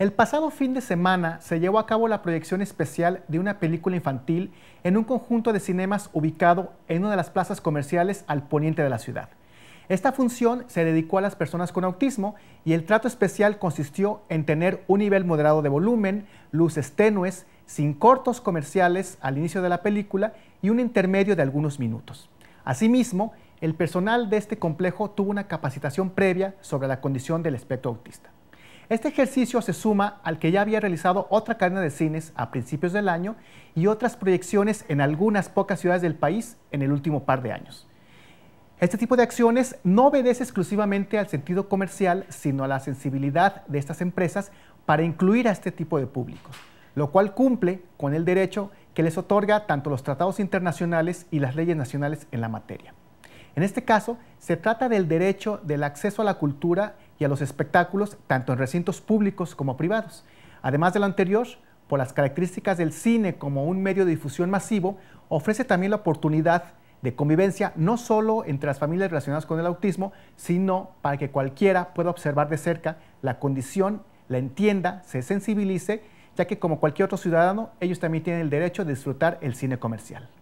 El pasado fin de semana se llevó a cabo la proyección especial de una película infantil en un conjunto de cinemas ubicado en una de las plazas comerciales al poniente de la ciudad. Esta función se dedicó a las personas con autismo y el trato especial consistió en tener un nivel moderado de volumen, luces tenues, sin cortos comerciales al inicio de la película y un intermedio de algunos minutos. Asimismo, el personal de este complejo tuvo una capacitación previa sobre la condición del espectro autista. Este ejercicio se suma al que ya había realizado otra cadena de cines a principios del año y otras proyecciones en algunas pocas ciudades del país en el último par de años. Este tipo de acciones no obedece exclusivamente al sentido comercial, sino a la sensibilidad de estas empresas para incluir a este tipo de público, lo cual cumple con el derecho que les otorga tanto los tratados internacionales y las leyes nacionales en la materia. En este caso, se trata del derecho del acceso a la cultura y a los espectáculos, tanto en recintos públicos como privados. Además de lo anterior, por las características del cine como un medio de difusión masivo, ofrece también la oportunidad de convivencia no solo entre las familias relacionadas con el autismo, sino para que cualquiera pueda observar de cerca la condición, la entienda, se sensibilice, ya que como cualquier otro ciudadano, ellos también tienen el derecho de disfrutar el cine comercial.